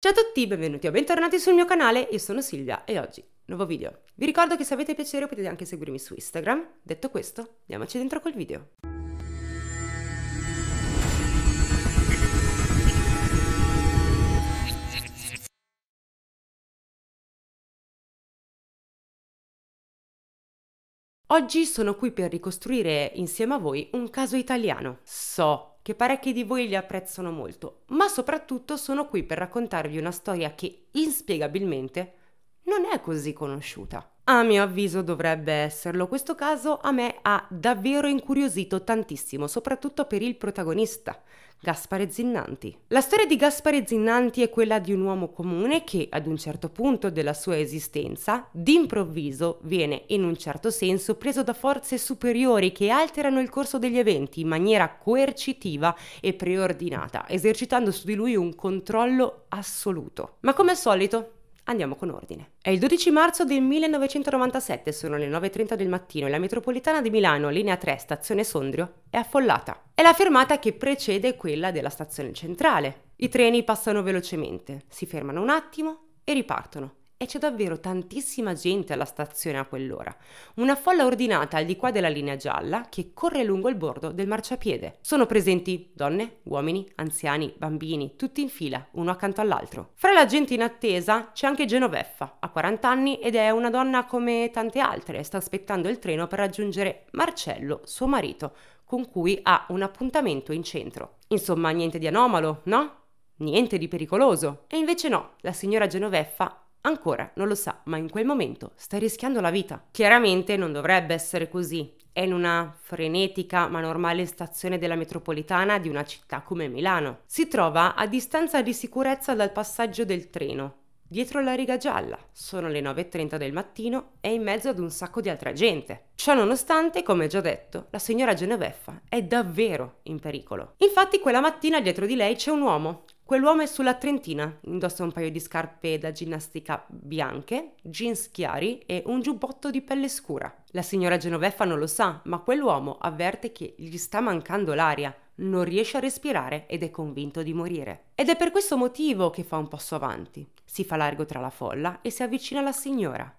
Ciao a tutti, benvenuti o bentornati sul mio canale, io sono Silvia e oggi nuovo video. Vi ricordo che se avete piacere potete anche seguirmi su Instagram. Detto questo, andiamoci dentro col video. Oggi sono qui per ricostruire insieme a voi un caso italiano. So che parecchi di voi li apprezzano molto, ma soprattutto sono qui per raccontarvi una storia che inspiegabilmente non è così conosciuta. A mio avviso dovrebbe esserlo, questo caso a me ha davvero incuriosito tantissimo, soprattutto per il protagonista, Gaspare Zinnanti. La storia di Gaspare Zinnanti è quella di un uomo comune che ad un certo punto della sua esistenza, d'improvviso, viene in un certo senso preso da forze superiori che alterano il corso degli eventi in maniera coercitiva e preordinata, esercitando su di lui un controllo assoluto. Ma come al solito, Andiamo con ordine. È il 12 marzo del 1997, sono le 9.30 del mattino e la metropolitana di Milano, linea 3, stazione Sondrio, è affollata. È la fermata che precede quella della stazione centrale. I treni passano velocemente, si fermano un attimo e ripartono e c'è davvero tantissima gente alla stazione a quell'ora. Una folla ordinata al di qua della linea gialla che corre lungo il bordo del marciapiede. Sono presenti donne, uomini, anziani, bambini, tutti in fila, uno accanto all'altro. Fra la gente in attesa c'è anche Genoveffa, ha 40 anni ed è una donna come tante altre, sta aspettando il treno per raggiungere Marcello, suo marito, con cui ha un appuntamento in centro. Insomma, niente di anomalo, no? Niente di pericoloso. E invece no, la signora Genoveffa Ancora non lo sa, ma in quel momento sta rischiando la vita. Chiaramente non dovrebbe essere così. È in una frenetica ma normale stazione della metropolitana di una città come Milano. Si trova a distanza di sicurezza dal passaggio del treno, dietro la riga gialla. Sono le 9.30 del mattino e in mezzo ad un sacco di altra gente. Ciò nonostante, come già detto, la signora Genoveffa è davvero in pericolo. Infatti quella mattina dietro di lei c'è un uomo, Quell'uomo è sulla Trentina, indossa un paio di scarpe da ginnastica bianche, jeans chiari e un giubbotto di pelle scura. La signora Genoveffa non lo sa, ma quell'uomo avverte che gli sta mancando l'aria, non riesce a respirare ed è convinto di morire. Ed è per questo motivo che fa un passo avanti. Si fa largo tra la folla e si avvicina alla signora.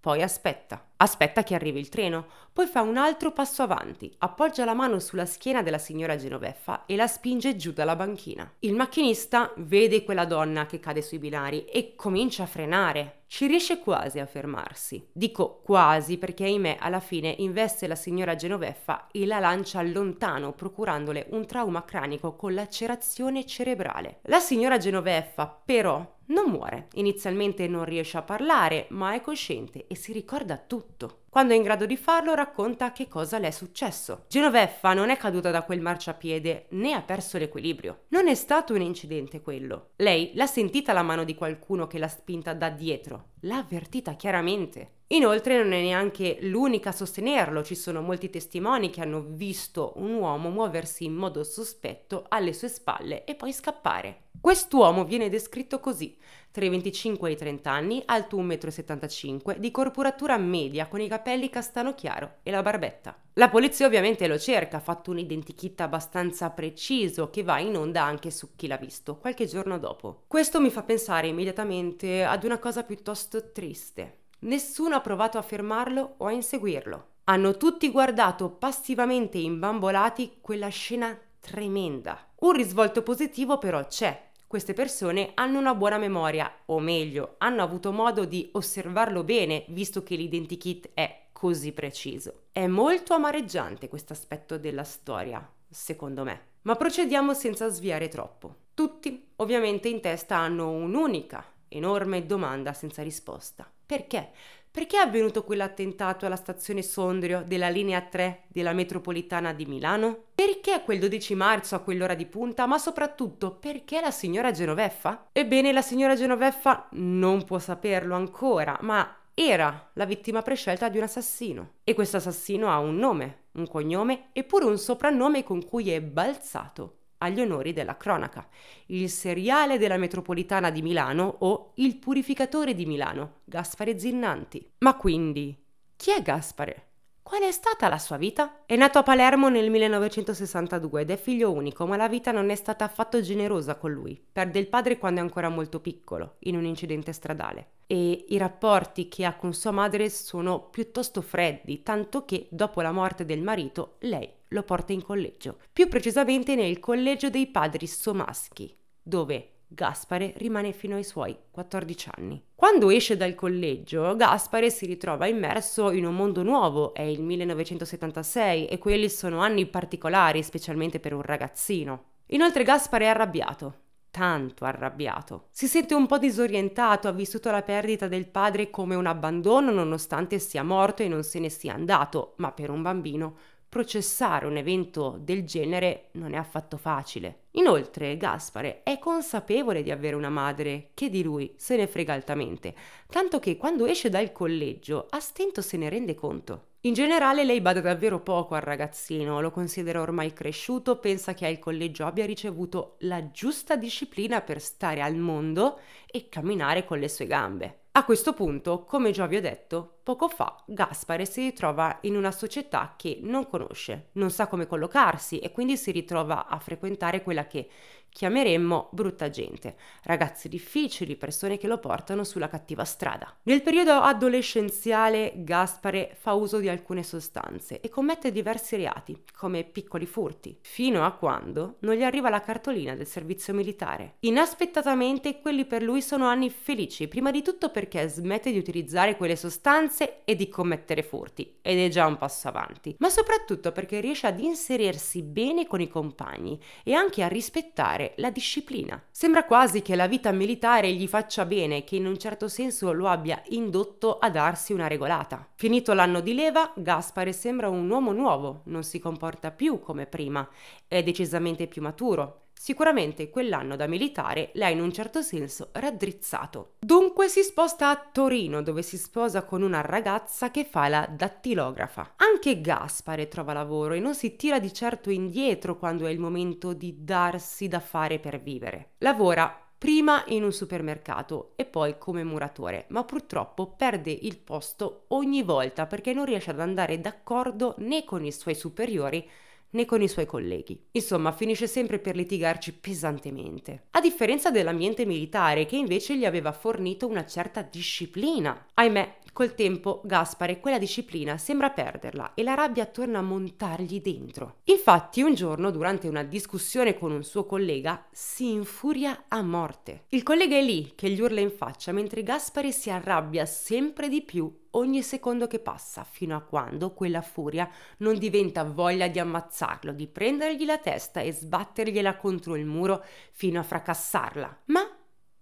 Poi aspetta. Aspetta che arrivi il treno, poi fa un altro passo avanti, appoggia la mano sulla schiena della signora Genoveffa e la spinge giù dalla banchina. Il macchinista vede quella donna che cade sui binari e comincia a frenare. Ci riesce quasi a fermarsi. Dico quasi perché ahimè alla fine investe la signora Genoveffa e la lancia lontano procurandole un trauma cranico con lacerazione cerebrale. La signora Genoveffa però non muore. Inizialmente non riesce a parlare, ma è cosciente e si ricorda tutto sotto. Quando è in grado di farlo racconta che cosa le è successo. Genoveffa non è caduta da quel marciapiede né ha perso l'equilibrio. Non è stato un incidente quello. Lei l'ha sentita la mano di qualcuno che l'ha spinta da dietro. L'ha avvertita chiaramente. Inoltre non è neanche l'unica a sostenerlo, ci sono molti testimoni che hanno visto un uomo muoversi in modo sospetto alle sue spalle e poi scappare. Quest'uomo viene descritto così, tra i 25 e i 30 anni, alto 1,75 m, di corporatura media, con i capelli castano chiaro e la barbetta. La polizia ovviamente lo cerca, ha fatto un identikit abbastanza preciso che va in onda anche su chi l'ha visto, qualche giorno dopo. Questo mi fa pensare immediatamente ad una cosa piuttosto triste. Nessuno ha provato a fermarlo o a inseguirlo. Hanno tutti guardato passivamente imbambolati quella scena tremenda. Un risvolto positivo però c'è, queste persone hanno una buona memoria, o meglio, hanno avuto modo di osservarlo bene, visto che l'identikit è così preciso. È molto amareggiante questo aspetto della storia, secondo me. Ma procediamo senza sviare troppo. Tutti, ovviamente, in testa hanno un'unica, enorme domanda senza risposta. Perché? perché è avvenuto quell'attentato alla stazione Sondrio della linea 3 della metropolitana di Milano? Perché quel 12 marzo a quell'ora di punta, ma soprattutto perché la signora Genoveffa? Ebbene, la signora Genoveffa non può saperlo ancora, ma era la vittima prescelta di un assassino. E questo assassino ha un nome, un cognome eppure un soprannome con cui è balzato agli onori della cronaca, il seriale della metropolitana di Milano o il purificatore di Milano, Gaspare Zinnanti. Ma quindi, chi è Gaspare? Qual è stata la sua vita? È nato a Palermo nel 1962 ed è figlio unico, ma la vita non è stata affatto generosa con lui. Perde il padre quando è ancora molto piccolo, in un incidente stradale. E i rapporti che ha con sua madre sono piuttosto freddi, tanto che dopo la morte del marito lei lo porta in collegio, più precisamente nel collegio dei padri somaschi, dove Gaspare rimane fino ai suoi 14 anni. Quando esce dal collegio, Gaspare si ritrova immerso in un mondo nuovo, è il 1976 e quelli sono anni particolari, specialmente per un ragazzino. Inoltre Gaspare è arrabbiato, tanto arrabbiato. Si sente un po' disorientato, ha vissuto la perdita del padre come un abbandono nonostante sia morto e non se ne sia andato, ma per un bambino processare un evento del genere non è affatto facile. Inoltre Gaspare è consapevole di avere una madre che di lui se ne frega altamente, tanto che quando esce dal collegio a stento se ne rende conto. In generale lei bada davvero poco al ragazzino, lo considera ormai cresciuto, pensa che al collegio abbia ricevuto la giusta disciplina per stare al mondo e camminare con le sue gambe. A questo punto, come già vi ho detto poco fa, Gaspare si ritrova in una società che non conosce, non sa come collocarsi e quindi si ritrova a frequentare quella che chiameremmo brutta gente, ragazzi difficili, persone che lo portano sulla cattiva strada. Nel periodo adolescenziale Gaspare fa uso di alcune sostanze e commette diversi reati, come piccoli furti, fino a quando non gli arriva la cartolina del servizio militare. Inaspettatamente quelli per lui sono anni felici, prima di tutto perché smette di utilizzare quelle sostanze e di commettere furti, ed è già un passo avanti, ma soprattutto perché riesce ad inserirsi bene con i compagni e anche a rispettare imparare la disciplina. Sembra quasi che la vita militare gli faccia bene, che in un certo senso lo abbia indotto a darsi una regolata. Finito l'anno di leva, Gaspare sembra un uomo nuovo, non si comporta più come prima, è decisamente più maturo, Sicuramente quell'anno da militare l'ha in un certo senso raddrizzato. Dunque si sposta a Torino dove si sposa con una ragazza che fa la dattilografa. Anche Gaspare trova lavoro e non si tira di certo indietro quando è il momento di darsi da fare per vivere. Lavora prima in un supermercato e poi come muratore, ma purtroppo perde il posto ogni volta perché non riesce ad andare d'accordo né con i suoi superiori né con i suoi colleghi. Insomma, finisce sempre per litigarci pesantemente. A differenza dell'ambiente militare, che invece gli aveva fornito una certa disciplina. Ahimè, Col tempo Gaspare quella disciplina sembra perderla e la rabbia torna a montargli dentro. Infatti un giorno durante una discussione con un suo collega si infuria a morte. Il collega è lì che gli urla in faccia mentre Gaspare si arrabbia sempre di più ogni secondo che passa, fino a quando quella furia non diventa voglia di ammazzarlo, di prendergli la testa e sbattergliela contro il muro fino a fracassarla. Ma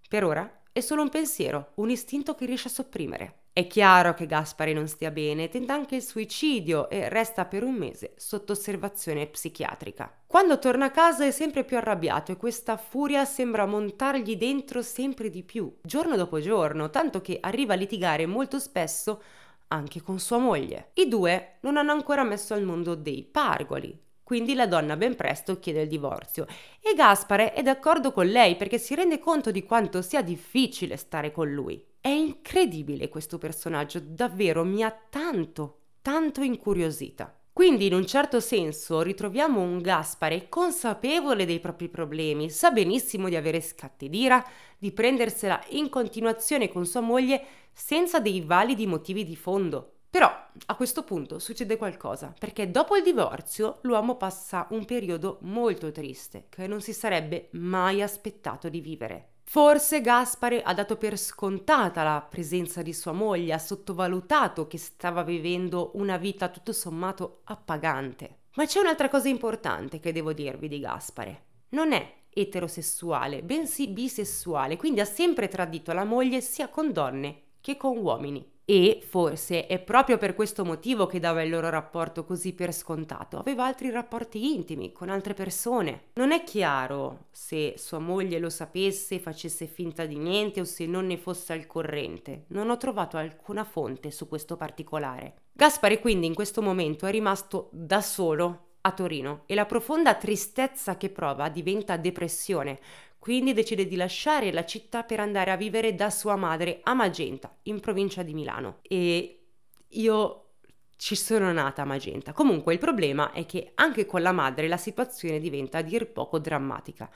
per ora è solo un pensiero, un istinto che riesce a sopprimere. È chiaro che Gaspare non stia bene, tenta anche il suicidio e resta per un mese sotto osservazione psichiatrica. Quando torna a casa è sempre più arrabbiato e questa furia sembra montargli dentro sempre di più, giorno dopo giorno, tanto che arriva a litigare molto spesso anche con sua moglie. I due non hanno ancora messo al mondo dei pargoli, quindi la donna ben presto chiede il divorzio e Gaspare è d'accordo con lei perché si rende conto di quanto sia difficile stare con lui. È incredibile questo personaggio, davvero mi ha tanto, tanto incuriosita. Quindi in un certo senso ritroviamo un Gaspare consapevole dei propri problemi, sa benissimo di avere scatti d'ira, di prendersela in continuazione con sua moglie senza dei validi motivi di fondo. Però a questo punto succede qualcosa, perché dopo il divorzio l'uomo passa un periodo molto triste che non si sarebbe mai aspettato di vivere. Forse Gaspare ha dato per scontata la presenza di sua moglie, ha sottovalutato che stava vivendo una vita tutto sommato appagante. Ma c'è un'altra cosa importante che devo dirvi di Gaspare. Non è eterosessuale, bensì bisessuale, quindi ha sempre tradito la moglie sia con donne che con uomini e forse è proprio per questo motivo che dava il loro rapporto così per scontato, aveva altri rapporti intimi con altre persone. Non è chiaro se sua moglie lo sapesse, facesse finta di niente o se non ne fosse al corrente, non ho trovato alcuna fonte su questo particolare. Gaspare quindi in questo momento è rimasto da solo a Torino e la profonda tristezza che prova diventa depressione quindi decide di lasciare la città per andare a vivere da sua madre a Magenta, in provincia di Milano. E io ci sono nata a Magenta. Comunque il problema è che anche con la madre la situazione diventa a dir poco drammatica.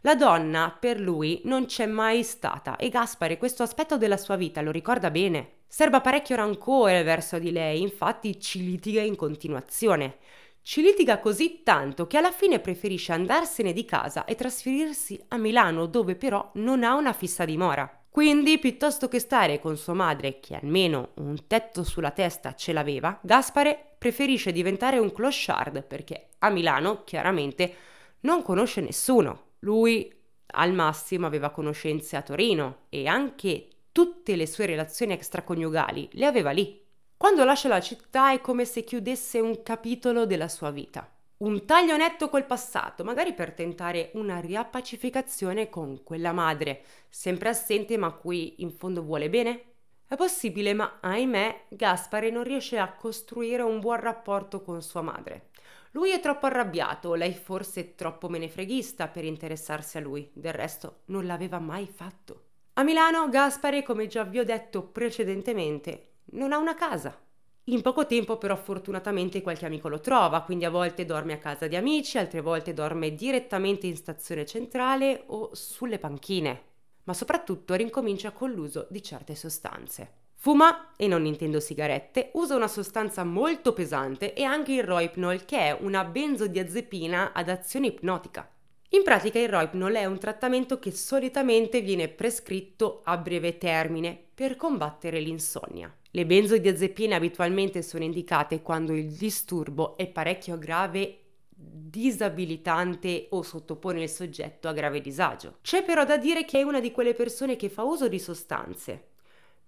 La donna per lui non c'è mai stata e Gaspare questo aspetto della sua vita lo ricorda bene. Serba parecchio rancore verso di lei, infatti ci litiga in continuazione. Ci litiga così tanto che alla fine preferisce andarsene di casa e trasferirsi a Milano dove però non ha una fissa dimora. Quindi, piuttosto che stare con sua madre, che almeno un tetto sulla testa ce l'aveva, Gaspare preferisce diventare un clochard perché a Milano chiaramente non conosce nessuno. Lui al massimo aveva conoscenze a Torino e anche tutte le sue relazioni extraconiugali le aveva lì. Quando lascia la città è come se chiudesse un capitolo della sua vita. Un taglio netto col passato, magari per tentare una riappacificazione con quella madre, sempre assente ma a cui in fondo vuole bene. È possibile, ma ahimè, Gaspare non riesce a costruire un buon rapporto con sua madre. Lui è troppo arrabbiato, lei forse è troppo menefreghista per interessarsi a lui, del resto non l'aveva mai fatto. A Milano Gaspare, come già vi ho detto precedentemente, non ha una casa. In poco tempo però fortunatamente qualche amico lo trova, quindi a volte dorme a casa di amici, altre volte dorme direttamente in stazione centrale o sulle panchine, ma soprattutto rincomincia con l'uso di certe sostanze. Fuma, e non intendo sigarette, usa una sostanza molto pesante e anche il roipnol che è una benzodiazepina ad azione ipnotica. In pratica il Roipnol è un trattamento che solitamente viene prescritto a breve termine per combattere l'insonnia. Le benzodiazepine abitualmente sono indicate quando il disturbo è parecchio grave disabilitante o sottopone il soggetto a grave disagio. C'è però da dire che è una di quelle persone che fa uso di sostanze,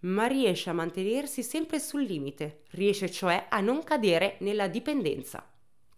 ma riesce a mantenersi sempre sul limite, riesce cioè a non cadere nella dipendenza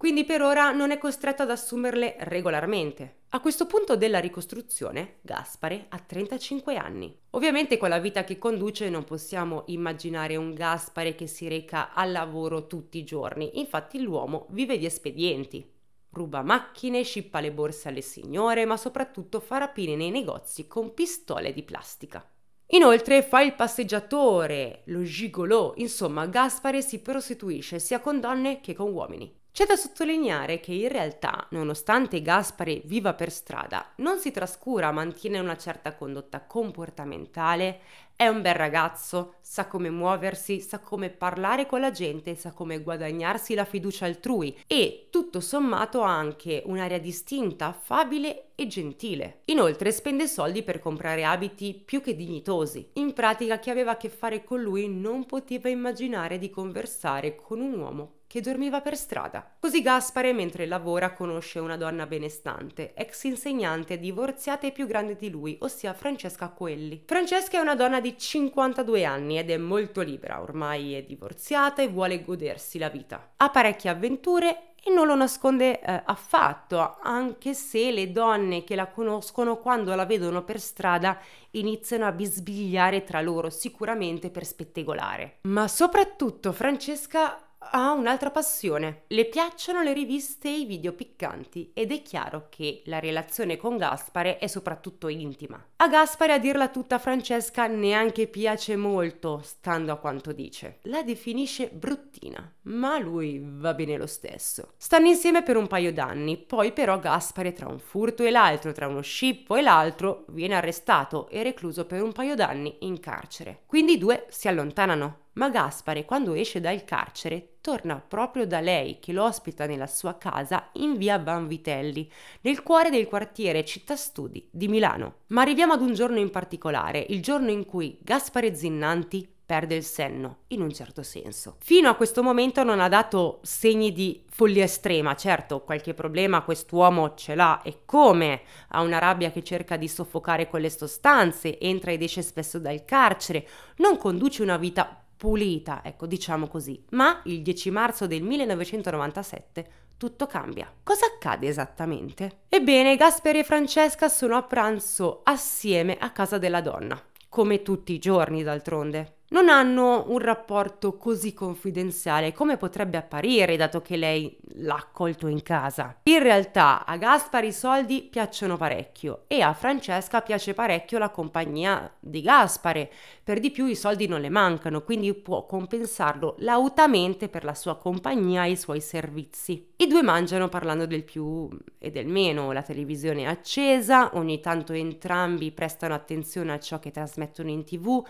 quindi per ora non è costretto ad assumerle regolarmente. A questo punto della ricostruzione, Gaspare ha 35 anni. Ovviamente con la vita che conduce non possiamo immaginare un Gaspare che si reca al lavoro tutti i giorni, infatti l'uomo vive di espedienti. Ruba macchine, scippa le borse alle signore, ma soprattutto fa rapine nei negozi con pistole di plastica. Inoltre fa il passeggiatore, lo gigolò, insomma Gaspare si prostituisce sia con donne che con uomini. C'è da sottolineare che in realtà, nonostante Gaspare viva per strada, non si trascura, mantiene una certa condotta comportamentale, è un bel ragazzo, sa come muoversi, sa come parlare con la gente, sa come guadagnarsi la fiducia altrui e, tutto sommato, ha anche un'area distinta, affabile e gentile. Inoltre spende soldi per comprare abiti più che dignitosi. In pratica chi aveva a che fare con lui non poteva immaginare di conversare con un uomo che dormiva per strada. Così Gaspare, mentre lavora, conosce una donna benestante, ex insegnante divorziata e più grande di lui, ossia Francesca Coelli. Francesca è una donna di 52 anni ed è molto libera, ormai è divorziata e vuole godersi la vita. Ha parecchie avventure e non lo nasconde eh, affatto, anche se le donne che la conoscono quando la vedono per strada iniziano a bisbigliare tra loro, sicuramente per spettegolare. Ma soprattutto Francesca ha un'altra passione. Le piacciono le riviste e i video piccanti ed è chiaro che la relazione con Gaspare è soprattutto intima. A Gaspare, a dirla tutta, Francesca neanche piace molto, stando a quanto dice. La definisce bruttina, ma a lui va bene lo stesso. Stanno insieme per un paio d'anni, poi però Gaspare tra un furto e l'altro, tra uno scippo e l'altro, viene arrestato e recluso per un paio d'anni in carcere. Quindi i due si allontanano ma Gaspare, quando esce dal carcere, torna proprio da lei, che lo ospita nella sua casa in via Vanvitelli, nel cuore del quartiere Città Studi di Milano. Ma arriviamo ad un giorno in particolare, il giorno in cui Gaspare Zinnanti perde il senno, in un certo senso. Fino a questo momento non ha dato segni di follia estrema, certo, qualche problema quest'uomo ce l'ha e come? Ha una rabbia che cerca di soffocare con le sostanze, entra ed esce spesso dal carcere, non conduce una vita pulita, ecco diciamo così. Ma il 10 marzo del 1997 tutto cambia. Cosa accade esattamente? Ebbene, Gasperi e Francesca sono a pranzo assieme a casa della donna, come tutti i giorni d'altronde non hanno un rapporto così confidenziale come potrebbe apparire dato che lei l'ha accolto in casa. In realtà a Gaspar i soldi piacciono parecchio e a Francesca piace parecchio la compagnia di Gaspare, per di più i soldi non le mancano, quindi può compensarlo lautamente per la sua compagnia e i suoi servizi. I due mangiano parlando del più e del meno, la televisione è accesa, ogni tanto entrambi prestano attenzione a ciò che trasmettono in tv,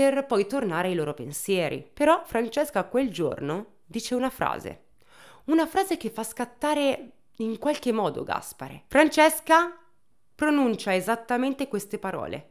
per poi tornare ai loro pensieri. Però Francesca quel giorno dice una frase, una frase che fa scattare in qualche modo Gaspare. Francesca pronuncia esattamente queste parole.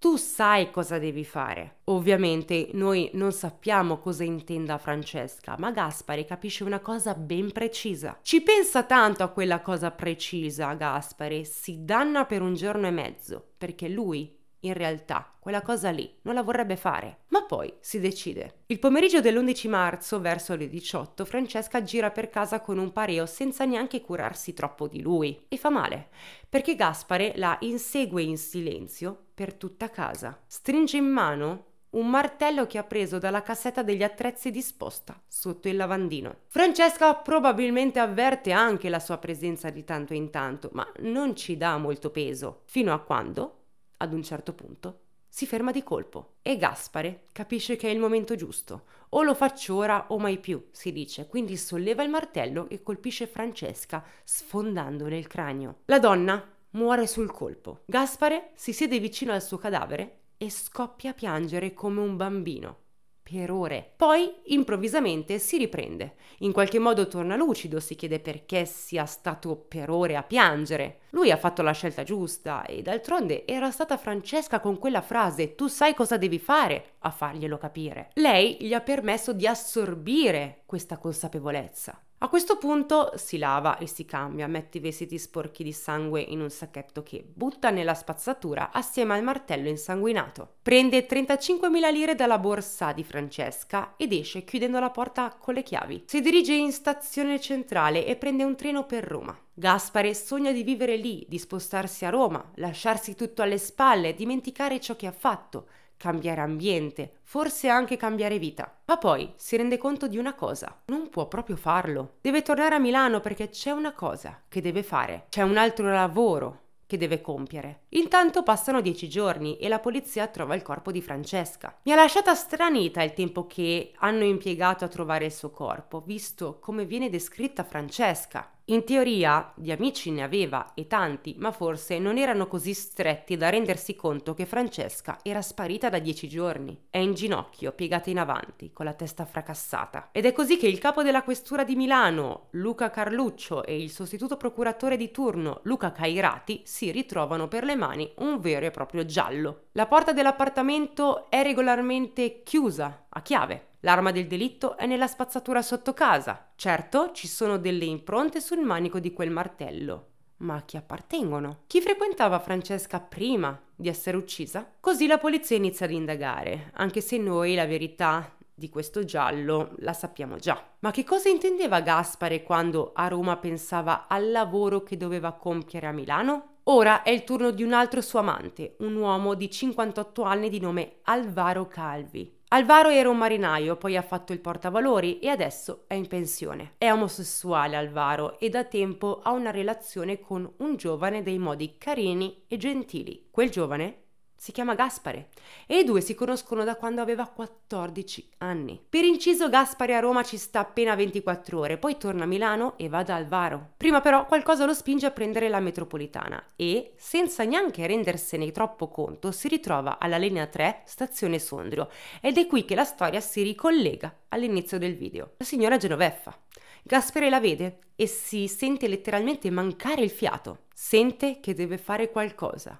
Tu sai cosa devi fare. Ovviamente noi non sappiamo cosa intenda Francesca, ma Gaspare capisce una cosa ben precisa. Ci pensa tanto a quella cosa precisa, Gaspare, si danna per un giorno e mezzo, perché lui in realtà quella cosa lì non la vorrebbe fare, ma poi si decide. Il pomeriggio dell'11 marzo, verso le 18, Francesca gira per casa con un pareo senza neanche curarsi troppo di lui e fa male, perché Gaspare la insegue in silenzio per tutta casa. Stringe in mano un martello che ha preso dalla cassetta degli attrezzi disposta sotto il lavandino. Francesca probabilmente avverte anche la sua presenza di tanto in tanto, ma non ci dà molto peso, fino a quando ad un certo punto si ferma di colpo e Gaspare capisce che è il momento giusto. O lo faccio ora o mai più, si dice, quindi solleva il martello e colpisce Francesca sfondandole il cranio. La donna muore sul colpo. Gaspare si siede vicino al suo cadavere e scoppia a piangere come un bambino per ore. Poi improvvisamente si riprende. In qualche modo torna lucido, si chiede perché sia stato per ore a piangere. Lui ha fatto la scelta giusta e d'altronde era stata Francesca con quella frase tu sai cosa devi fare a farglielo capire. Lei gli ha permesso di assorbire questa consapevolezza. A questo punto si lava e si cambia, mette i vestiti sporchi di sangue in un sacchetto che butta nella spazzatura assieme al martello insanguinato. Prende 35.000 lire dalla borsa di Francesca ed esce chiudendo la porta con le chiavi. Si dirige in stazione centrale e prende un treno per Roma. Gaspare sogna di vivere lì, di spostarsi a Roma, lasciarsi tutto alle spalle, dimenticare ciò che ha fatto, cambiare ambiente, forse anche cambiare vita. Ma poi si rende conto di una cosa, non può proprio farlo. Deve tornare a Milano perché c'è una cosa che deve fare, c'è un altro lavoro che deve compiere. Intanto passano dieci giorni e la polizia trova il corpo di Francesca. Mi ha lasciata stranita il tempo che hanno impiegato a trovare il suo corpo, visto come viene descritta Francesca. In teoria di amici ne aveva e tanti, ma forse non erano così stretti da rendersi conto che Francesca era sparita da dieci giorni. È in ginocchio, piegata in avanti, con la testa fracassata. Ed è così che il capo della questura di Milano, Luca Carluccio, e il sostituto procuratore di turno, Luca Cairati, si ritrovano per le mani un vero e proprio giallo. La porta dell'appartamento è regolarmente chiusa, a chiave, L'arma del delitto è nella spazzatura sotto casa. Certo, ci sono delle impronte sul manico di quel martello. Ma a chi appartengono? Chi frequentava Francesca prima di essere uccisa? Così la polizia inizia ad indagare, anche se noi la verità di questo giallo la sappiamo già. Ma che cosa intendeva Gaspare quando a Roma pensava al lavoro che doveva compiere a Milano? Ora è il turno di un altro suo amante, un uomo di 58 anni di nome Alvaro Calvi. Alvaro era un marinaio, poi ha fatto il portavalori e adesso è in pensione. È omosessuale Alvaro e da tempo ha una relazione con un giovane dei modi carini e gentili. Quel giovane si chiama Gaspare e i due si conoscono da quando aveva 14 anni. Per inciso, Gaspare a Roma ci sta appena 24 ore, poi torna a Milano e va da Alvaro. Prima però qualcosa lo spinge a prendere la metropolitana e, senza neanche rendersene troppo conto, si ritrova alla linea 3, stazione Sondrio, ed è qui che la storia si ricollega all'inizio del video. La signora Genoveffa. Gaspare la vede e si sente letteralmente mancare il fiato. Sente che deve fare qualcosa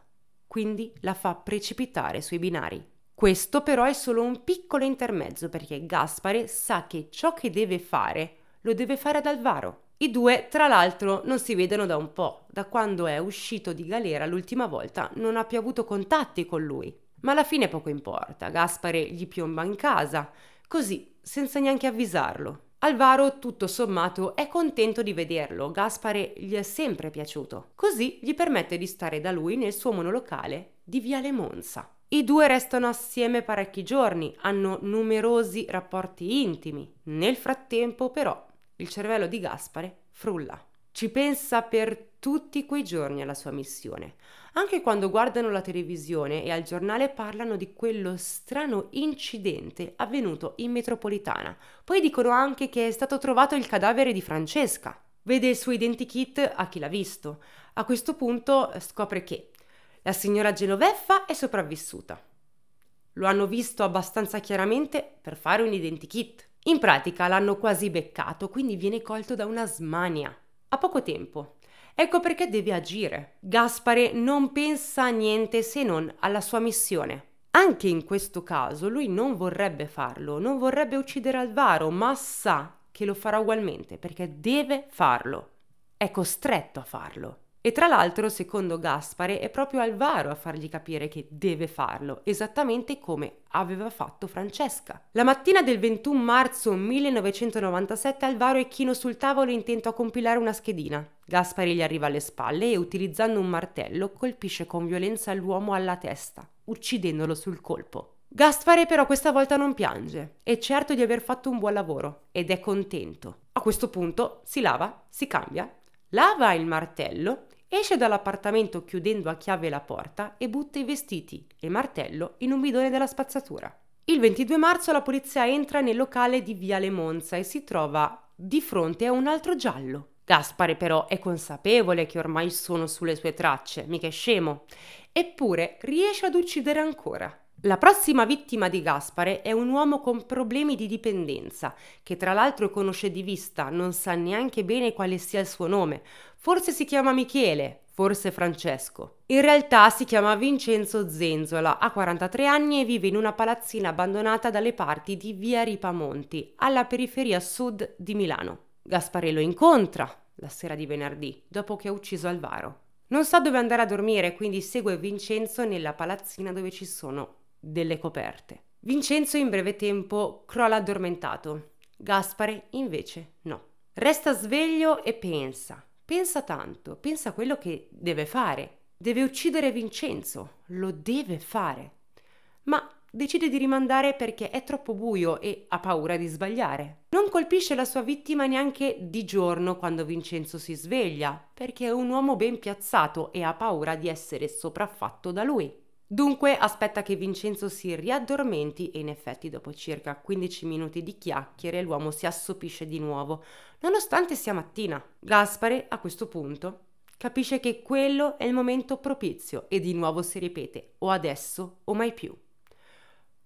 quindi la fa precipitare sui binari. Questo però è solo un piccolo intermezzo perché Gaspare sa che ciò che deve fare lo deve fare ad Alvaro. I due, tra l'altro, non si vedono da un po'. Da quando è uscito di galera l'ultima volta non ha più avuto contatti con lui. Ma alla fine poco importa, Gaspare gli piomba in casa, così, senza neanche avvisarlo. Alvaro, tutto sommato, è contento di vederlo, Gaspare gli è sempre piaciuto. Così gli permette di stare da lui nel suo monolocale di Viale Monza. I due restano assieme parecchi giorni, hanno numerosi rapporti intimi. Nel frattempo, però, il cervello di Gaspare frulla. Ci pensa per tutti quei giorni alla sua missione. Anche quando guardano la televisione e al giornale parlano di quello strano incidente avvenuto in metropolitana. Poi dicono anche che è stato trovato il cadavere di Francesca. Vede il suo identikit a chi l'ha visto. A questo punto eh, scopre che la signora Genoveffa è sopravvissuta. Lo hanno visto abbastanza chiaramente per fare un identikit. In pratica l'hanno quasi beccato, quindi viene colto da una smania. A poco tempo, Ecco perché deve agire. Gaspare non pensa a niente se non alla sua missione. Anche in questo caso lui non vorrebbe farlo, non vorrebbe uccidere Alvaro, ma sa che lo farà ugualmente perché deve farlo. È costretto a farlo. E tra l'altro, secondo Gaspare, è proprio Alvaro a fargli capire che deve farlo, esattamente come aveva fatto Francesca. La mattina del 21 marzo 1997 Alvaro è chino sul tavolo intento a compilare una schedina. Gaspari gli arriva alle spalle e utilizzando un martello colpisce con violenza l'uomo alla testa, uccidendolo sul colpo. Gaspare però questa volta non piange, è certo di aver fatto un buon lavoro ed è contento. A questo punto si lava, si cambia, lava il martello, esce dall'appartamento chiudendo a chiave la porta e butta i vestiti e martello in un bidone della spazzatura. Il 22 marzo la polizia entra nel locale di Via Le Monza e si trova di fronte a un altro giallo, Gaspare però è consapevole che ormai sono sulle sue tracce, mica è scemo, eppure riesce ad uccidere ancora. La prossima vittima di Gaspare è un uomo con problemi di dipendenza, che tra l'altro conosce di vista, non sa neanche bene quale sia il suo nome, forse si chiama Michele, forse Francesco. In realtà si chiama Vincenzo Zenzola, ha 43 anni e vive in una palazzina abbandonata dalle parti di Via Ripamonti, alla periferia sud di Milano lo incontra la sera di venerdì, dopo che ha ucciso Alvaro. Non sa dove andare a dormire, quindi segue Vincenzo nella palazzina dove ci sono delle coperte. Vincenzo in breve tempo crolla addormentato, Gaspare invece no. Resta sveglio e pensa, pensa tanto, pensa a quello che deve fare. Deve uccidere Vincenzo, lo deve fare. Ma decide di rimandare perché è troppo buio e ha paura di sbagliare. Non colpisce la sua vittima neanche di giorno quando Vincenzo si sveglia, perché è un uomo ben piazzato e ha paura di essere sopraffatto da lui. Dunque aspetta che Vincenzo si riaddormenti e in effetti dopo circa 15 minuti di chiacchiere l'uomo si assopisce di nuovo, nonostante sia mattina. Gaspare, a questo punto, capisce che quello è il momento propizio e di nuovo si ripete o adesso o mai più.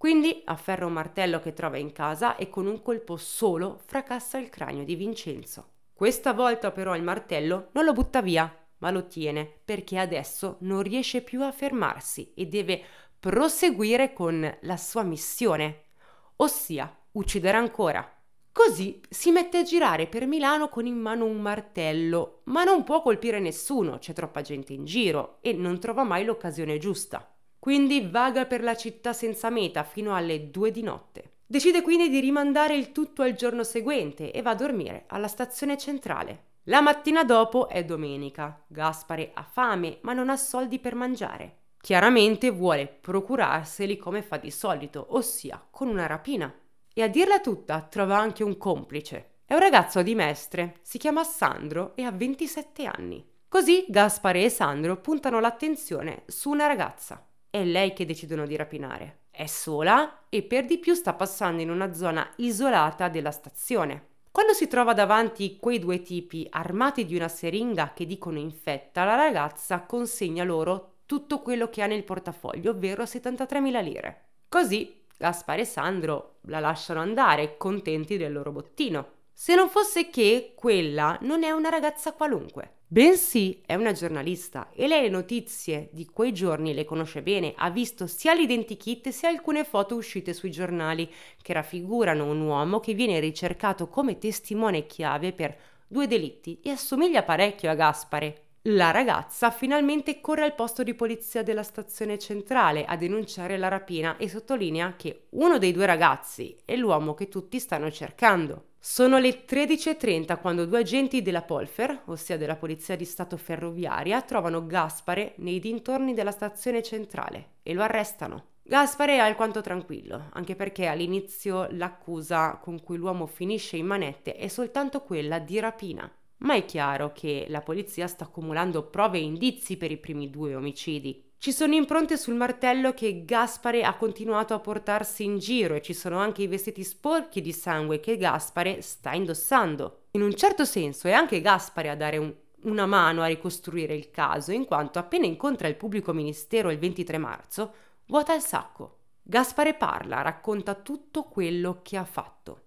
Quindi afferra un martello che trova in casa e con un colpo solo fracassa il cranio di Vincenzo. Questa volta però il martello non lo butta via, ma lo tiene perché adesso non riesce più a fermarsi e deve proseguire con la sua missione, ossia uccidere ancora. Così si mette a girare per Milano con in mano un martello, ma non può colpire nessuno, c'è troppa gente in giro e non trova mai l'occasione giusta quindi vaga per la città senza meta fino alle due di notte. Decide quindi di rimandare il tutto al giorno seguente e va a dormire alla stazione centrale. La mattina dopo è domenica. Gaspare ha fame ma non ha soldi per mangiare. Chiaramente vuole procurarseli come fa di solito, ossia con una rapina. E a dirla tutta trova anche un complice. È un ragazzo di Mestre, si chiama Sandro e ha 27 anni. Così Gaspare e Sandro puntano l'attenzione su una ragazza. È lei che decidono di rapinare. È sola e per di più sta passando in una zona isolata della stazione. Quando si trova davanti quei due tipi armati di una seringa che dicono infetta, la ragazza consegna loro tutto quello che ha nel portafoglio, ovvero 73.000 lire. Così Gaspare e Sandro la lasciano andare, contenti del loro bottino. Se non fosse che quella non è una ragazza qualunque bensì è una giornalista e lei le notizie di quei giorni le conosce bene, ha visto sia l'identikit sia alcune foto uscite sui giornali che raffigurano un uomo che viene ricercato come testimone chiave per due delitti e assomiglia parecchio a Gaspare. La ragazza finalmente corre al posto di polizia della stazione centrale a denunciare la rapina e sottolinea che uno dei due ragazzi è l'uomo che tutti stanno cercando. Sono le 13.30 quando due agenti della Polfer, ossia della Polizia di Stato Ferroviaria, trovano Gaspare nei dintorni della stazione centrale e lo arrestano. Gaspare è alquanto tranquillo, anche perché all'inizio l'accusa con cui l'uomo finisce in manette è soltanto quella di rapina. Ma è chiaro che la polizia sta accumulando prove e indizi per i primi due omicidi, ci sono impronte sul martello che Gaspare ha continuato a portarsi in giro e ci sono anche i vestiti sporchi di sangue che Gaspare sta indossando. In un certo senso è anche Gaspare a dare un, una mano a ricostruire il caso, in quanto appena incontra il pubblico ministero il 23 marzo, vuota il sacco. Gaspare parla, racconta tutto quello che ha fatto.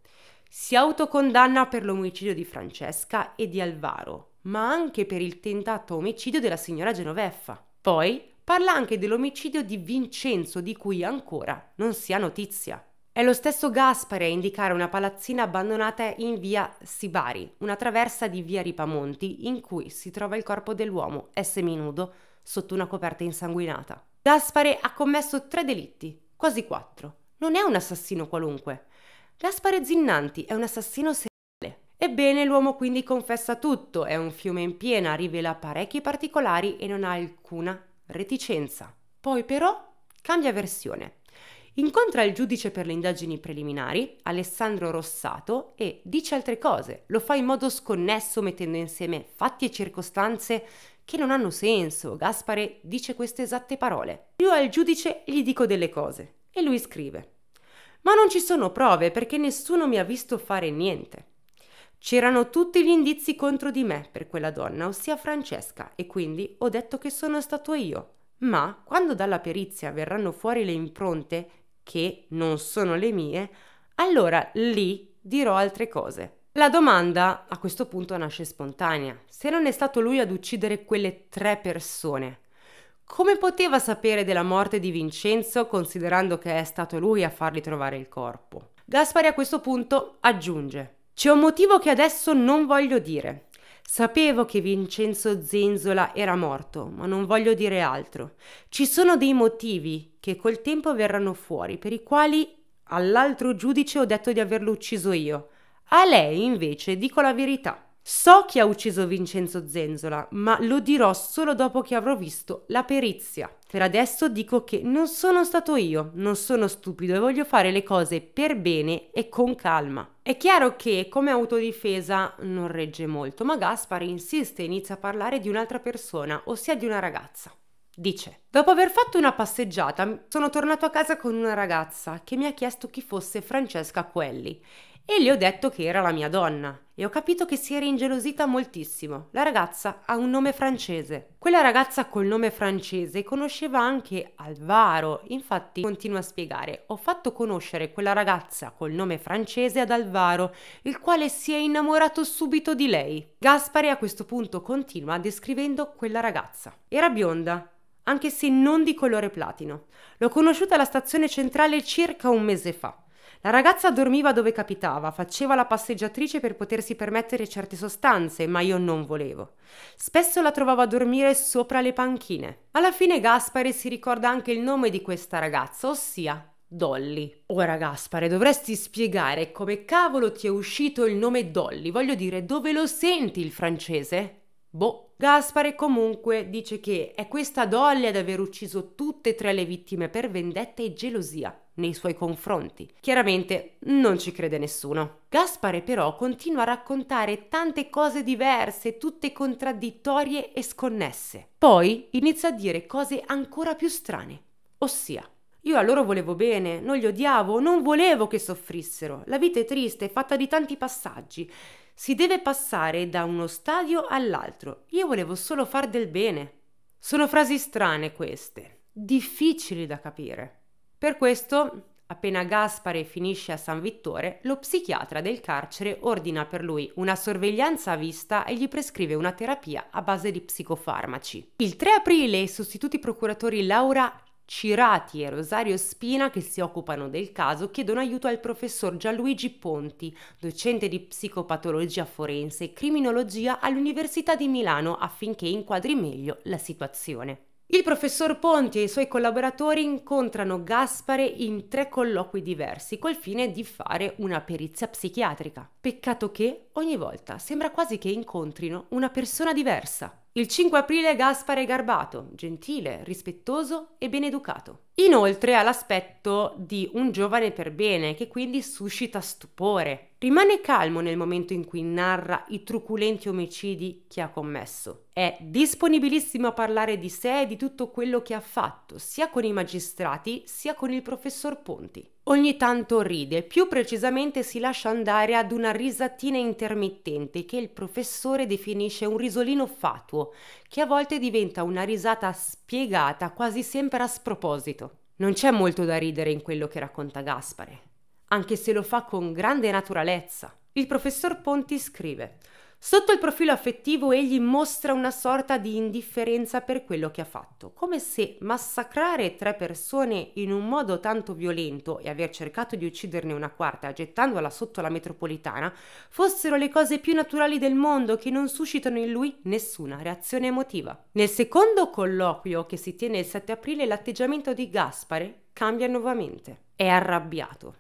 Si autocondanna per l'omicidio di Francesca e di Alvaro, ma anche per il tentato omicidio della signora Genoveffa. Poi parla anche dell'omicidio di Vincenzo di cui ancora non si ha notizia. È lo stesso Gaspare a indicare una palazzina abbandonata in via Sibari, una traversa di via Ripamonti, in cui si trova il corpo dell'uomo, seminudo, sotto una coperta insanguinata. Gaspare ha commesso tre delitti, quasi quattro. Non è un assassino qualunque. Gaspare Zinnanti è un assassino seriale. Ebbene, l'uomo quindi confessa tutto, è un fiume in piena, rivela parecchi particolari e non ha alcuna reticenza. Poi però cambia versione. Incontra il giudice per le indagini preliminari, Alessandro Rossato, e dice altre cose. Lo fa in modo sconnesso, mettendo insieme fatti e circostanze che non hanno senso. Gaspare dice queste esatte parole. Io al giudice gli dico delle cose e lui scrive. Ma non ci sono prove perché nessuno mi ha visto fare niente. C'erano tutti gli indizi contro di me per quella donna, ossia Francesca, e quindi ho detto che sono stato io. Ma quando dalla perizia verranno fuori le impronte, che non sono le mie, allora lì dirò altre cose. La domanda a questo punto nasce spontanea. Se non è stato lui ad uccidere quelle tre persone, come poteva sapere della morte di Vincenzo considerando che è stato lui a fargli trovare il corpo? Gaspari a questo punto aggiunge c'è un motivo che adesso non voglio dire. Sapevo che Vincenzo Zenzola era morto, ma non voglio dire altro. Ci sono dei motivi che col tempo verranno fuori, per i quali all'altro giudice ho detto di averlo ucciso io. A lei invece dico la verità. So chi ha ucciso Vincenzo Zenzola, ma lo dirò solo dopo che avrò visto la perizia. Per adesso dico che non sono stato io, non sono stupido e voglio fare le cose per bene e con calma. È chiaro che come autodifesa non regge molto, ma Gaspar insiste e inizia a parlare di un'altra persona, ossia di una ragazza. Dice, dopo aver fatto una passeggiata sono tornato a casa con una ragazza che mi ha chiesto chi fosse Francesca Quelli e le ho detto che era la mia donna e ho capito che si era ingelosita moltissimo. La ragazza ha un nome francese. Quella ragazza col nome francese conosceva anche Alvaro, infatti continua a spiegare, ho fatto conoscere quella ragazza col nome francese ad Alvaro, il quale si è innamorato subito di lei. Gaspare a questo punto continua descrivendo quella ragazza. Era bionda, anche se non di colore platino. L'ho conosciuta alla stazione centrale circa un mese fa. La ragazza dormiva dove capitava, faceva la passeggiatrice per potersi permettere certe sostanze, ma io non volevo. Spesso la trovavo a dormire sopra le panchine. Alla fine Gaspare si ricorda anche il nome di questa ragazza, ossia Dolly. Ora Gaspare, dovresti spiegare come cavolo ti è uscito il nome Dolly, voglio dire, dove lo senti il francese? Boh. Gaspare comunque dice che è questa Dolly ad aver ucciso tutte e tre le vittime per vendetta e gelosia nei suoi confronti. Chiaramente non ci crede nessuno. Gaspare però continua a raccontare tante cose diverse, tutte contraddittorie e sconnesse. Poi inizia a dire cose ancora più strane, ossia io a loro volevo bene, non li odiavo, non volevo che soffrissero. La vita è triste, è fatta di tanti passaggi. Si deve passare da uno stadio all'altro. Io volevo solo far del bene. Sono frasi strane queste, difficili da capire. Per questo, appena Gaspare finisce a San Vittore, lo psichiatra del carcere ordina per lui una sorveglianza a vista e gli prescrive una terapia a base di psicofarmaci. Il 3 aprile i sostituti procuratori Laura Cirati e Rosario Spina, che si occupano del caso, chiedono aiuto al professor Gianluigi Ponti, docente di psicopatologia forense e criminologia all'Università di Milano, affinché inquadri meglio la situazione. Il professor Ponti e i suoi collaboratori incontrano Gaspare in tre colloqui diversi col fine di fare una perizia psichiatrica. Peccato che ogni volta sembra quasi che incontrino una persona diversa. Il 5 aprile Gaspare è garbato, gentile, rispettoso e beneducato. Inoltre ha l'aspetto di un giovane per bene che quindi suscita stupore. Rimane calmo nel momento in cui narra i truculenti omicidi che ha commesso. È disponibilissimo a parlare di sé e di tutto quello che ha fatto, sia con i magistrati sia con il professor Ponti. Ogni tanto ride, più precisamente si lascia andare ad una risatina intermittente che il professore definisce un risolino fatuo, che a volte diventa una risata spiegata quasi sempre a sproposito. Non c'è molto da ridere in quello che racconta Gaspare, anche se lo fa con grande naturalezza. Il professor Ponti scrive Sotto il profilo affettivo egli mostra una sorta di indifferenza per quello che ha fatto, come se massacrare tre persone in un modo tanto violento e aver cercato di ucciderne una quarta gettandola sotto la metropolitana fossero le cose più naturali del mondo che non suscitano in lui nessuna reazione emotiva. Nel secondo colloquio che si tiene il 7 aprile l'atteggiamento di Gaspare cambia nuovamente. È arrabbiato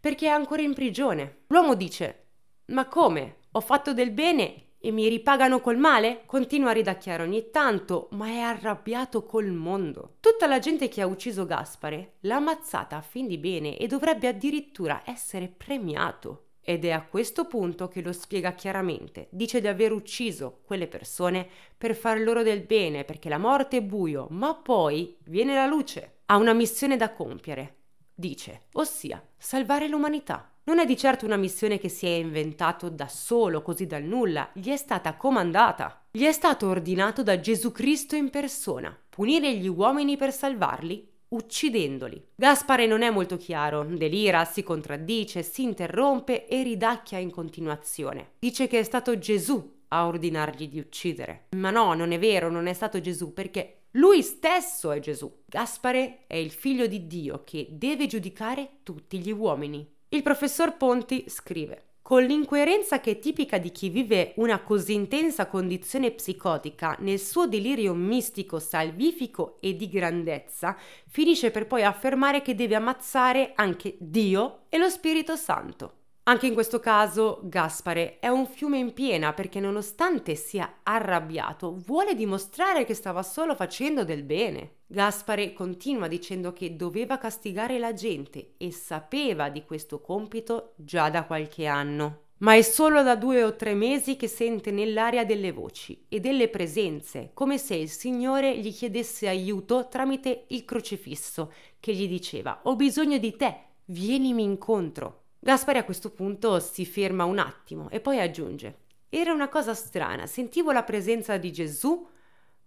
perché è ancora in prigione. L'uomo dice: Ma come? Ho fatto del bene e mi ripagano col male? Continua a ridacchiare ogni tanto, ma è arrabbiato col mondo. Tutta la gente che ha ucciso Gaspare l'ha ammazzata a fin di bene e dovrebbe addirittura essere premiato. Ed è a questo punto che lo spiega chiaramente. Dice di aver ucciso quelle persone per far loro del bene, perché la morte è buio, ma poi viene la luce. Ha una missione da compiere, dice, ossia salvare l'umanità. Non è di certo una missione che si è inventato da solo, così dal nulla, gli è stata comandata. Gli è stato ordinato da Gesù Cristo in persona, punire gli uomini per salvarli, uccidendoli. Gaspare non è molto chiaro, delira, si contraddice, si interrompe e ridacchia in continuazione. Dice che è stato Gesù a ordinargli di uccidere. Ma no, non è vero, non è stato Gesù perché lui stesso è Gesù. Gaspare è il figlio di Dio che deve giudicare tutti gli uomini. Il professor Ponti scrive con l'incoerenza che è tipica di chi vive una così intensa condizione psicotica nel suo delirio mistico, salvifico e di grandezza, finisce per poi affermare che deve ammazzare anche Dio e lo Spirito Santo. Anche in questo caso Gaspare è un fiume in piena perché nonostante sia arrabbiato vuole dimostrare che stava solo facendo del bene. Gaspare continua dicendo che doveva castigare la gente e sapeva di questo compito già da qualche anno. Ma è solo da due o tre mesi che sente nell'aria delle voci e delle presenze, come se il Signore gli chiedesse aiuto tramite il crocifisso, che gli diceva ho bisogno di te, vienimi incontro. Gaspari a questo punto si ferma un attimo e poi aggiunge: Era una cosa strana, sentivo la presenza di Gesù,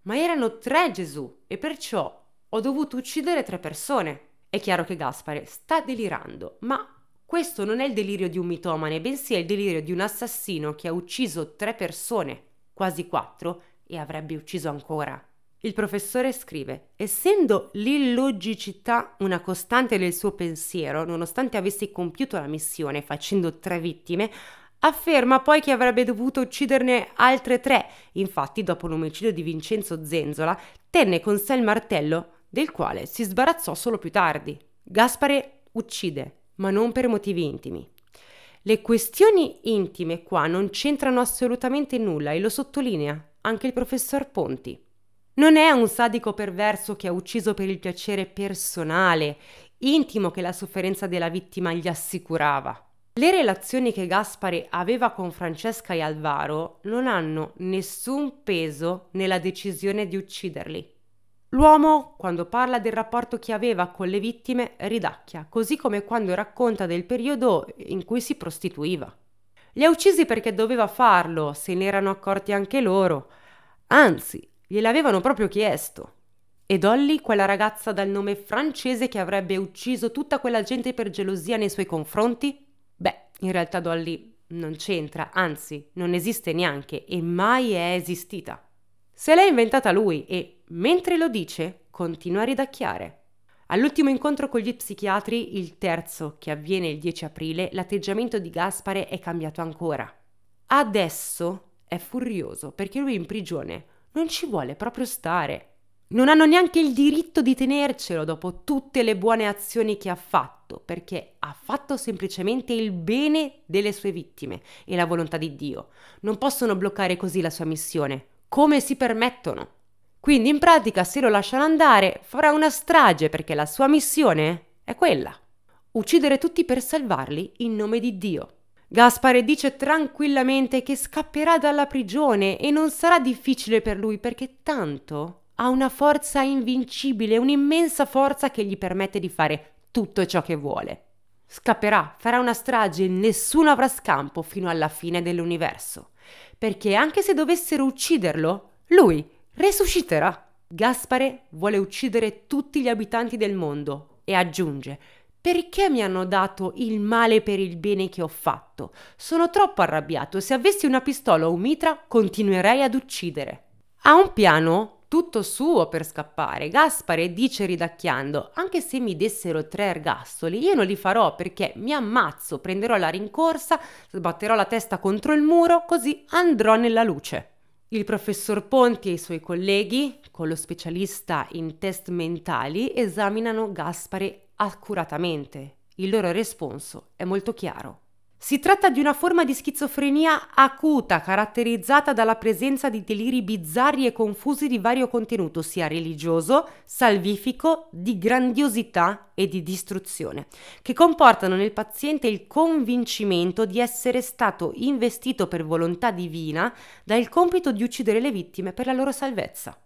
ma erano tre Gesù e perciò ho dovuto uccidere tre persone. È chiaro che Gaspare sta delirando, ma questo non è il delirio di un mitomane, bensì è il delirio di un assassino che ha ucciso tre persone, quasi quattro, e avrebbe ucciso ancora. Il professore scrive, essendo l'illogicità una costante del suo pensiero, nonostante avesse compiuto la missione facendo tre vittime, Afferma poi che avrebbe dovuto ucciderne altre tre, infatti dopo l'omicidio di Vincenzo Zenzola tenne con sé il martello, del quale si sbarazzò solo più tardi. Gaspare uccide, ma non per motivi intimi. Le questioni intime qua non c'entrano assolutamente nulla e lo sottolinea anche il professor Ponti. Non è un sadico perverso che ha ucciso per il piacere personale, intimo che la sofferenza della vittima gli assicurava. Le relazioni che Gaspare aveva con Francesca e Alvaro non hanno nessun peso nella decisione di ucciderli. L'uomo, quando parla del rapporto che aveva con le vittime, ridacchia, così come quando racconta del periodo in cui si prostituiva. Li ha uccisi perché doveva farlo, se ne erano accorti anche loro. Anzi, Gliel'avevano proprio chiesto. E Dolly, quella ragazza dal nome francese che avrebbe ucciso tutta quella gente per gelosia nei suoi confronti? Beh, in realtà Dolly non c'entra, anzi, non esiste neanche e mai è esistita. Se l'ha inventata lui e, mentre lo dice, continua a ridacchiare. All'ultimo incontro con gli psichiatri, il terzo, che avviene il 10 aprile, l'atteggiamento di Gaspare è cambiato ancora. Adesso è furioso perché lui in prigione non ci vuole proprio stare. Non hanno neanche il diritto di tenercelo dopo tutte le buone azioni che ha fatto, perché ha fatto semplicemente il bene delle sue vittime e la volontà di Dio. Non possono bloccare così la sua missione, come si permettono. Quindi in pratica se lo lasciano andare farà una strage perché la sua missione è quella. Uccidere tutti per salvarli in nome di Dio. Gaspare dice tranquillamente che scapperà dalla prigione e non sarà difficile per lui perché tanto ha una forza invincibile, un'immensa forza che gli permette di fare tutto ciò che vuole. Scapperà, farà una strage e nessuno avrà scampo fino alla fine dell'universo, perché anche se dovessero ucciderlo, lui resusciterà. Gaspare vuole uccidere tutti gli abitanti del mondo e aggiunge perché mi hanno dato il male per il bene che ho fatto? Sono troppo arrabbiato. Se avessi una pistola o un mitra, continuerei ad uccidere. Ha un piano tutto suo per scappare. Gaspare dice ridacchiando: Anche se mi dessero tre ergastoli, io non li farò perché mi ammazzo, prenderò la rincorsa, sbatterò la testa contro il muro, così andrò nella luce. Il professor Ponti e i suoi colleghi, con lo specialista in test mentali, esaminano Gaspare accuratamente. Il loro responso è molto chiaro. Si tratta di una forma di schizofrenia acuta caratterizzata dalla presenza di deliri bizzarri e confusi di vario contenuto, sia religioso, salvifico, di grandiosità e di distruzione, che comportano nel paziente il convincimento di essere stato investito per volontà divina dal compito di uccidere le vittime per la loro salvezza.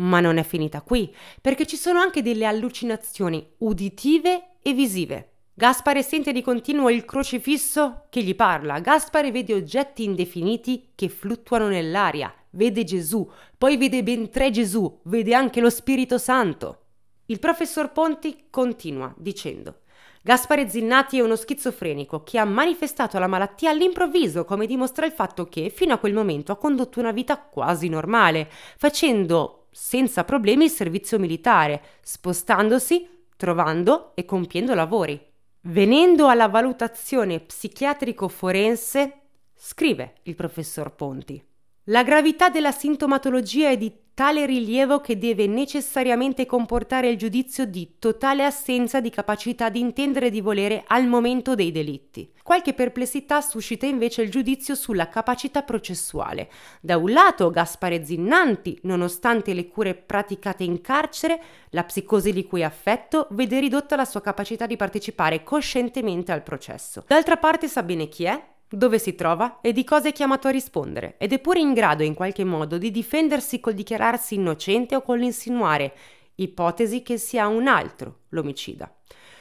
Ma non è finita qui, perché ci sono anche delle allucinazioni uditive e visive. Gaspare sente di continuo il crocifisso che gli parla, Gaspare vede oggetti indefiniti che fluttuano nell'aria, vede Gesù, poi vede ben tre Gesù, vede anche lo Spirito Santo. Il professor Ponti continua dicendo Gaspare Zinnati è uno schizofrenico che ha manifestato la malattia all'improvviso, come dimostra il fatto che fino a quel momento ha condotto una vita quasi normale, facendo senza problemi il servizio militare, spostandosi, trovando e compiendo lavori. Venendo alla valutazione psichiatrico-forense, scrive il professor Ponti. La gravità della sintomatologia è di tale rilievo che deve necessariamente comportare il giudizio di totale assenza di capacità di intendere di volere al momento dei delitti. Qualche perplessità suscita invece il giudizio sulla capacità processuale. Da un lato Gaspare Zinnanti, nonostante le cure praticate in carcere, la psicosi di cui è affetto, vede ridotta la sua capacità di partecipare coscientemente al processo. D'altra parte sa bene chi è, dove si trova e di cosa è chiamato a rispondere, ed è pure in grado in qualche modo di difendersi col dichiararsi innocente o con l'insinuare ipotesi che sia un altro l'omicida.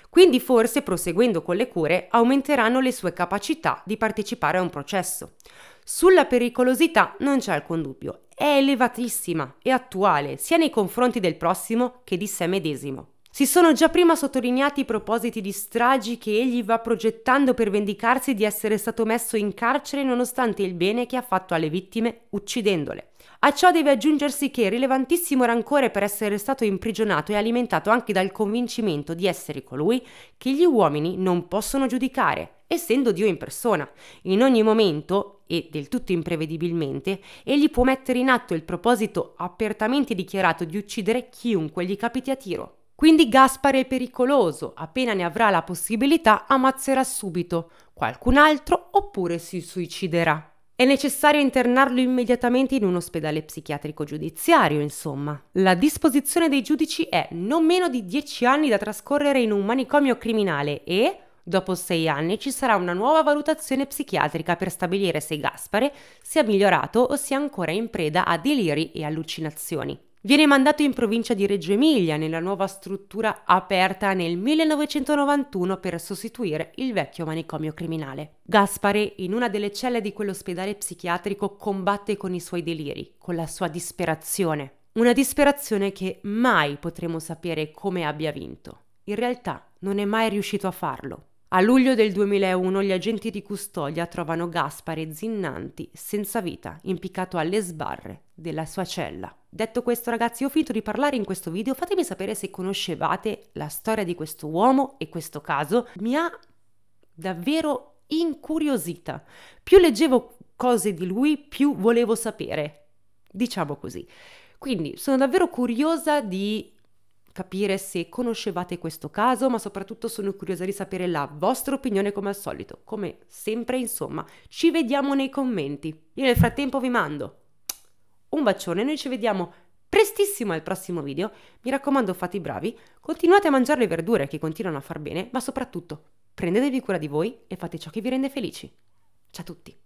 Quindi forse, proseguendo con le cure, aumenteranno le sue capacità di partecipare a un processo. Sulla pericolosità non c'è alcun dubbio, è elevatissima e attuale sia nei confronti del prossimo che di sé medesimo. Si sono già prima sottolineati i propositi di stragi che egli va progettando per vendicarsi di essere stato messo in carcere nonostante il bene che ha fatto alle vittime uccidendole. A ciò deve aggiungersi che rilevantissimo rancore per essere stato imprigionato è alimentato anche dal convincimento di essere colui che gli uomini non possono giudicare, essendo Dio in persona. In ogni momento, e del tutto imprevedibilmente, egli può mettere in atto il proposito apertamente dichiarato di uccidere chiunque gli capiti a tiro. Quindi Gaspare è pericoloso, appena ne avrà la possibilità ammazzerà subito qualcun altro oppure si suiciderà. È necessario internarlo immediatamente in un ospedale psichiatrico giudiziario, insomma. La disposizione dei giudici è non meno di 10 anni da trascorrere in un manicomio criminale e, dopo 6 anni, ci sarà una nuova valutazione psichiatrica per stabilire se Gaspare sia migliorato o sia ancora in preda a deliri e allucinazioni. Viene mandato in provincia di Reggio Emilia nella nuova struttura aperta nel 1991 per sostituire il vecchio manicomio criminale. Gaspare, in una delle celle di quell'ospedale psichiatrico, combatte con i suoi deliri, con la sua disperazione. Una disperazione che mai potremo sapere come abbia vinto. In realtà non è mai riuscito a farlo. A luglio del 2001 gli agenti di custodia trovano Gaspare Zinnanti senza vita, impiccato alle sbarre della sua cella. Detto questo ragazzi, ho finito di parlare in questo video, fatemi sapere se conoscevate la storia di questo uomo e questo caso mi ha davvero incuriosita. Più leggevo cose di lui, più volevo sapere. Diciamo così. Quindi sono davvero curiosa di capire se conoscevate questo caso, ma soprattutto sono curiosa di sapere la vostra opinione come al solito. Come sempre, insomma, ci vediamo nei commenti. Io nel frattempo vi mando un bacione, noi ci vediamo prestissimo al prossimo video. Mi raccomando, fate i bravi, continuate a mangiare le verdure che continuano a far bene, ma soprattutto prendetevi cura di voi e fate ciò che vi rende felici. Ciao a tutti!